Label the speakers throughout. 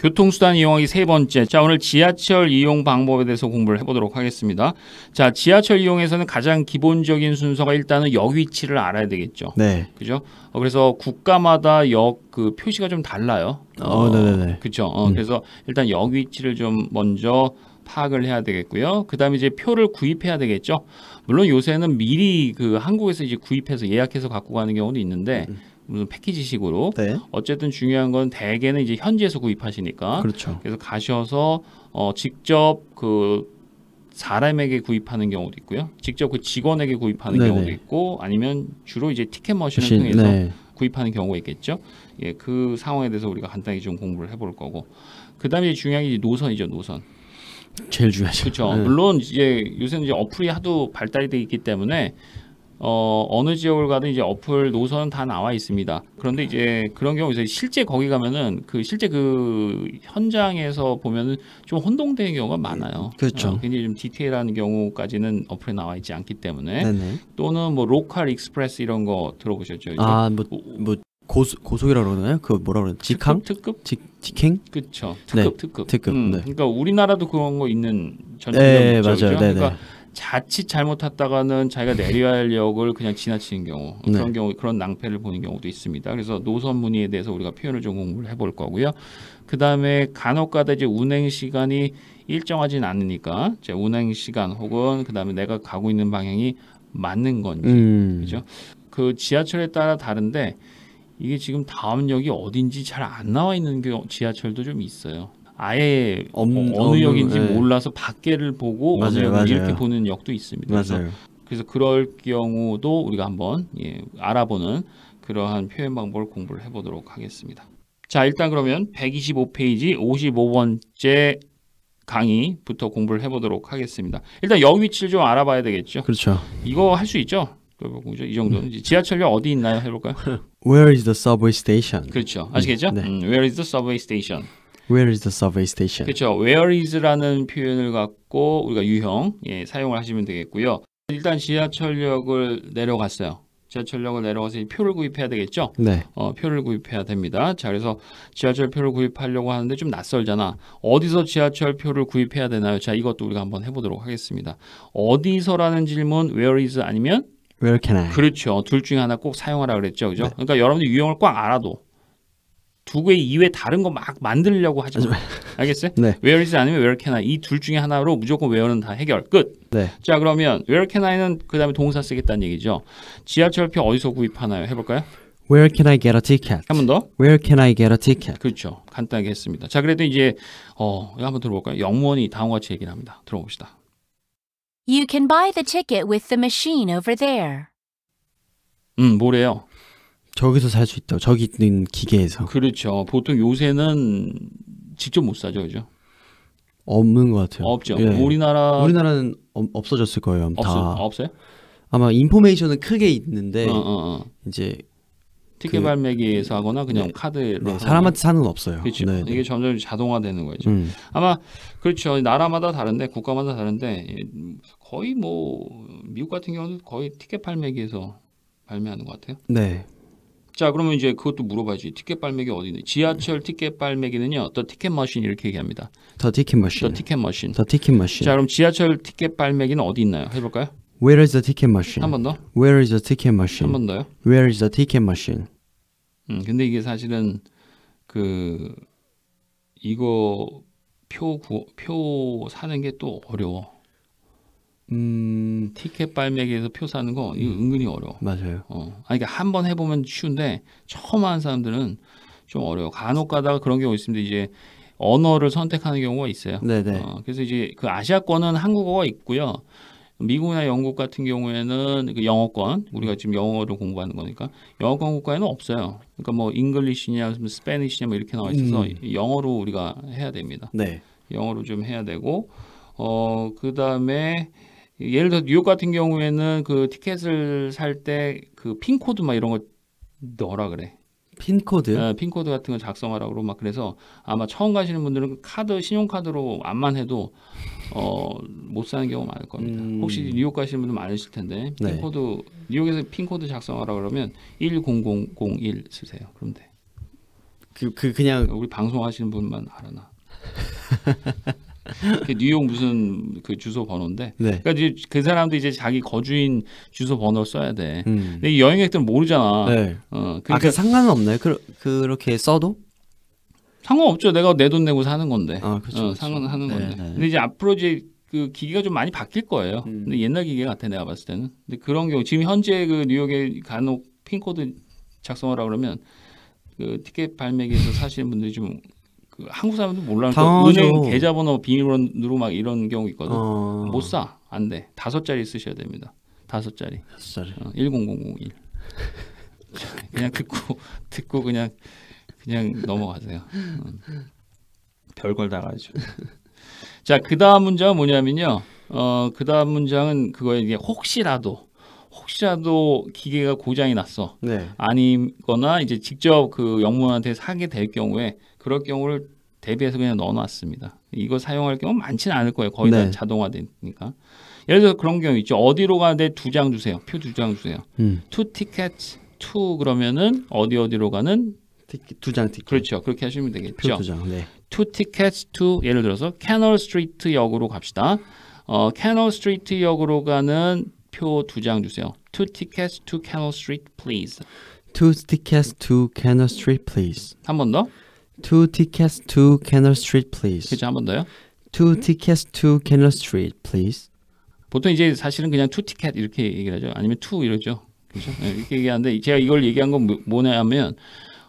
Speaker 1: 교통수단 이용하기 세 번째. 자, 오늘 지하철 이용 방법에 대해서 공부를 해보도록 하겠습니다. 자, 지하철 이용에서는 가장 기본적인 순서가 일단은 역 위치를 알아야 되겠죠. 네. 그죠? 어, 그래서 국가마다 역 그 표시가 좀 달라요. 어, 어 네네네. 그죠? 어, 음. 그래서 일단 역 위치를 좀 먼저 파악을 해야 되겠고요. 그다음에 이제 표를 구입해야 되겠죠. 물론 요새는 미리 그 한국에서 이제 구입해서 예약해서 갖고 가는 경우도 있는데 음. 무슨 패키지식으로 네. 어쨌든 중요한 건 대개는 이제 현지에서 구입하시니까 그렇죠. 그래서 가셔서 어 직접 그 사람에게 구입하는 경우도 있고요. 직접 그 직원에게 구입하는 네네. 경우도 있고 아니면 주로 이제 티켓 머신을 통해서 네. 구입하는 경우가 있겠죠. 예, 그 상황에 대해서 우리가 간단히 좀 공부를 해볼 거고 그다음에 중요한 게 이제 노선이죠, 노선. 제일 중요하죠. 그렇죠. 네. 물론 이제 요새는 이제 어플이 하도 발달이 돼 있기 때문에 어, 어느 지역을 가든 이제 어플 노선 다 나와 있습니다. 그런데 이제 그런 경우 에서 실제 거기 가면은 그 실제 그 현장에서 보면은 좀 혼동되는 경우가 많아요. 그렇죠. 어, 굉장히 좀 디테일한 경우까지는 어플에 나와 있지 않기 때문에 네네. 또는 뭐 로컬 익스프레스 이런 거 들어보셨죠? 아뭐뭐 뭐 고소 고소이라 고 그러나요? 그 뭐라 그러나? 직항? 특급? 직 직행? 그렇죠. 특급 네. 특급. 특급. 음, 네. 그러니까 우리나라도 그런 거 있는 전 네, 맞아요. 그렇죠? 그러니까 자칫 잘못 탔다가는 자기가 네. 내려야 할 역을 그냥 지나치는 경우 네. 그런 네. 경우 그런 낭패를 보는 경우도 있습니다. 그래서 노선 문의에 대해서 우리가 표현을 좀 공부를 해볼 거고요. 그 다음에 간혹가다 이제 운행 시간이 일정하진 않으니까 이제 운행 시간 혹은 그 다음에 내가 가고 있는 방향이 맞는 건지 음. 그죠? 그 지하철에 따라 다른데 이게 지금 다음 역이 어딘지 잘 안 나와 있는 지하철도 좀 있어요. 아예 엄, 어, 느 역인지 네. 몰라서 밖에를 보고 맞아요, 어느 역을 맞아요. 이렇게 보는 역도 있습니다. 맞아요. 그래서, 그래서 그럴 경우도 우리가 한번 예, 알아보는 그러한 표현 방법을 공부를 해보도록 하겠습니다. 자 일단 그러면 125페이지 55번째 강의부터 공부를 해보도록 하겠습니다. 일단 역 위치를 좀 알아봐야 되겠죠. 그렇죠. 이거 할 수 있죠. 이 정도는 지하철역 어디 있나요? 해볼까요? Where is the subway station? 그렇죠. 아시겠죠? 네. 음, where is the subway station? Where is the survey station? 그렇죠. Where is라는 표현을 갖고 우리가 유형 예, 사용을 하시면 되겠고요. 일단 지하철역을 내려갔어요. 지하철역을 내려가서 표를 구입해야 되겠죠? 네. 어, 표를 구입해야 됩니다. 자, 그래서 지하철 표를 구입하려고 하는데 좀 낯설잖아. 어디서 지하철 표를 구입해야 되나요? 자, 이것도 우리가 한번 해보도록 하겠습니다. 어디서라는 질문 where is 아니면 where can I? 그렇죠. 둘 중에 하나 꼭 사용하라 그랬죠, 그죠? 네. 그러니까 여러분들 유형을 꽉 알아도 두개 이외 다른 거 막 만들려고 하지 마. 알겠어요? 네. Where is 아니면 Where can I 이둘 중에 하나로 무조건 Where는 다 해결 끝. 네. 자 그러면 Where can I는 그 다음에 동사 쓰겠다는 얘기죠. 지하철표 어디서 구입하나요? 해볼까요? Where can I get a ticket? 한 번 더. Where can I get a ticket? 그렇죠. 간단하게 했습니다. 자 그래도 이제 어 한번 들어볼까요? 영무원이 다음과 같이 얘기를 합니다. 들어봅시다. You can buy the ticket with the machine over there. 음 뭐래요? 저기서 살 수 있다. 저기 있는 기계에서. 그렇죠. 보통 요새는 직접 못 사죠, 그죠? 없는 것 같아요. 없죠. 예. 우리나라 우리나라는 어, 없어졌을 거예요. 없어, 다 아, 없어요? 아마 인포메이션은 크게 있는데 어, 어, 어, 이제 티켓 그... 발매기에서 하거나 그냥 네. 카드로 네. 사람한테 사는 건 없어요. 그렇죠. 네, 네, 이게 점점 자동화되는 거죠. 음. 아마 그렇죠. 나라마다 다른데 국가마다 다른데 예, 거의 뭐 미국 같은 경우는 거의 티켓 발매기에서 발매하는 것 같아요. 네. 자, 그러면 이제 그것도 물어봐야지. 티켓 발매기 어디 있는? 지하철 음. 티켓 발매기는요. 더 티켓 머신 이렇게 얘기합니다. 더 티켓 머신. 더 티켓 머신. 더 티켓 머신. 자, 그럼 지하철 티켓 발매기는 어디 있나요? 해 볼까요? Where is the ticket machine? 한 번 더. Where is the ticket machine? 한 번 더요. Where is the ticket machine? 음, 근데 이게 사실은 그 이거 표 구, 표 사는 게 또 어려워. 음, 티켓 발매기에서 표 사는 거 이거 음. 은근히 어려워. 맞아요. 어, 아니, 그러니까 한 번 해보면 쉬운데 처음 하는 사람들은 좀 어려워. 간혹가다가 그런 경우 있습니다. 이제 언어를 선택하는 경우가 있어요. 네네. 어, 그래서 이제 그 아시아권은 한국어가 있고요. 미국이나 영국 같은 경우에는 그 영어권 우리가 지금 영어를 공부하는 거니까 영어권 국가에는 없어요. 그러니까 뭐 잉글리시냐 스페니시냐 뭐 이렇게 나와 있어서 음. 영어로 우리가 해야 됩니다. 네. 영어로 좀 해야 되고 어 그다음에 예를 들어 뉴욕 같은 경우에는 그 티켓을 살 때 그 핀코드 막 이런 거 넣어라 그래. 핀코드? 네, 핀코드 같은 거 작성하라고 그러고 막 그래서 아마 처음 가시는 분들은 그 카드, 신용카드로 안만 해도 어, 못 사는 경우 많을 겁니다. 음... 혹시 뉴욕 가시는 분들 많으실 텐데 네. 핀코드, 뉴욕에서 핀코드 작성하라고 그러면 10001 쓰세요. 그럼 돼. 그, 그, 그냥. 우리 방송하시는 분만 알아나. 그 뉴욕 무슨 그 주소 번호인데. 네. 그러니까 이제 그 사람도 이제 자기 거주인 주소 번호를 써야 돼. 음. 근데 여행객들은 모르잖아. 네. 어, 아, 그 그러니까, 아, 상관은 없나요? 그, 그렇게 써도? 상관없죠. 내가 내 돈 내고 사는 건데. 아, 그렇죠. 어, 상관하는 네, 건데. 네. 근데 이제 앞으로 이제 그 기기가 좀 많이 바뀔 거예요. 음. 근데 옛날 기계 같아 내가 봤을 때는. 근데 그런 경우 지금 현재 그 뉴욕에 간혹 핀코드 작성하라 그러면 그 티켓 발매기에서 사시는 분들이 좀 한국 사람도 몰라니 그러니까 은행 계좌번호 비밀번호로 막 이런 경우 있거든. 어... 못 사. 안 돼. 다섯 자리 쓰셔야 됩니다. 다섯 자리. 다섯 자리. 10001. 어, 그냥 듣고 듣고 그냥 그냥 넘어가세요. 음. 별걸 다 가지고. 자, 그다음 문장은 뭐냐면요. 어, 그다음 문장은 그거에 이제 혹시라도 혹시라도 기계가 고장이 났어. 네. 아니거나 이제 직접 그 영문한테 사게 될 경우에 그럴 경우를 대비해서 그냥 넣어놨습니다. 이거 사용할 경우 많지는 않을 거예요. 거의 네. 다 자동화되니까. 예를 들어 서 그런 경우 있죠. 어디로 가는데 두장 주세요. 표 두 장 주세요. 음. two tickets to 그러면은 어디 어디로 가는 두 장 티켓. 그렇죠. 그렇게 하시면 되겠죠. 표두 장. 네. two tickets to 예를 들어서 캐널 스트리트 역으로 갑시다. 어, 캐널 스트리트 역으로 가는 표두장 주세요. Two tickets to Canal Street, please. Two tickets to Canal Street, please. 한 번 더. Two tickets to Canal Street, please. 그죠? 한 번 더요. Two tickets to Canal Street, please. 보통 이제 사실은 그냥 two ticket 이렇게 얘기하죠. 아니면 two 이러죠. 그죠? 이렇게 얘기하는데 제가 이걸 얘기한 건 뭐냐면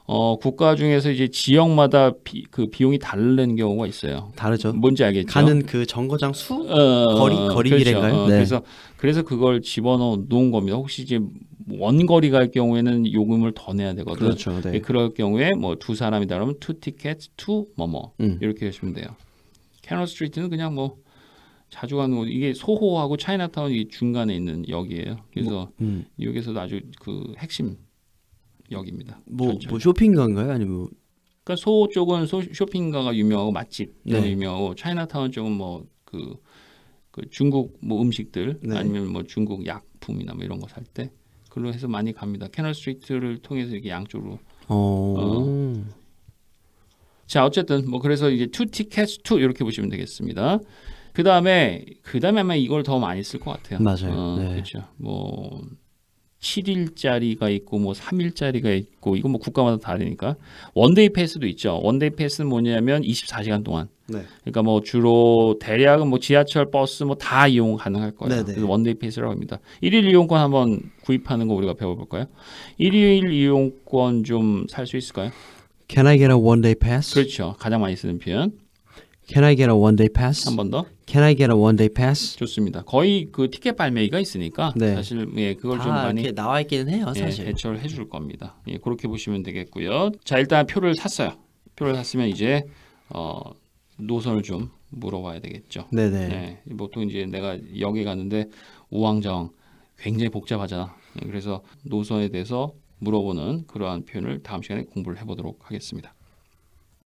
Speaker 1: 어, 국가 중에서 이제 지역마다 비, 그 비용이 다른 경우가 있어요. 다르죠. 뭔지 알겠죠? 가는 그 정거장 수 어, 거리 거리비인가요 그렇죠. 어, 네. 그래서 그래서 그걸 집어넣어 놓은 겁니다. 혹시 이제 원거리 갈 경우에는 요금을 더 내야 되거든요. 그렇죠. 네. 예, 그럴 경우에 뭐 두 사람이다 그러면 투 티켓 투 뭐뭐 음. 이렇게 하시면 돼요. 캐널 스트리트는 그냥 뭐 자주 가는 곳 이게 소호하고 차이나타운이 중간에 있는 역이에요. 그래서 뭐, 음. 여기서도 아주 그 핵심 역입니다. 뭐, 뭐 쇼핑가인가요? 아니면 뭐 그러니까 소 쪽은 소, 쇼핑가가 유명하고 맛집 네. 유명하고 차이나타운 쪽은 뭐그 그 중국 뭐 음식들 네. 아니면 뭐 중국 약품이나 뭐 이런 거 살 때그로 해서 많이 갑니다. 캐널 스트리트를 통해서 이렇게 양쪽으로. 어. 어. 자 어쨌든 뭐 그래서 이제 투 티켓 투 이렇게 보시면 되겠습니다. 그 다음에 그 다음에 아마 이걸 더 많이 쓸 것 같아요. 맞아요. 어, 네. 그렇죠. 뭐 7일짜리가 있고 뭐 3일짜리가 있고 이건 뭐 국가마다 다르니까 원데이 패스도 있죠. 원데이 패스는 뭐냐면 24시간 동안. 네. 그러니까 뭐 주로 대략은 뭐 지하철, 버스 뭐 다 이용 가능할 거예요. 네네. 네. 그래서 원데이 패스라고 합니다. 1일 이용권 한번 구입하는 거 우리가 배워볼까요? 1일 이용권 좀 살 수 있을까요? Can I get a one-day pass? 그렇죠. 가장 많이 쓰는 표현. Can I get a one day pass? 한 번 더. Can I get a one day pass? 좋습니다. 거의 그 티켓 발매기가 있으니까 네. 사실 예 그걸 좀 많이 나와 있기는 해요 예, 사실. 예, 대처를 해줄 겁니다. 예 그렇게 보시면 되겠고요. 자 일단 표를 샀어요. 표를 샀으면 이제 어 노선을 좀 물어봐야 되겠죠. 네네. 예, 보통 이제 내가 여기 가는데 우왕좌왕 굉장히 복잡하잖아. 예, 그래서 노선에 대해서 물어보는 그러한 표현을 다음 시간에 공부를 해보도록 하겠습니다.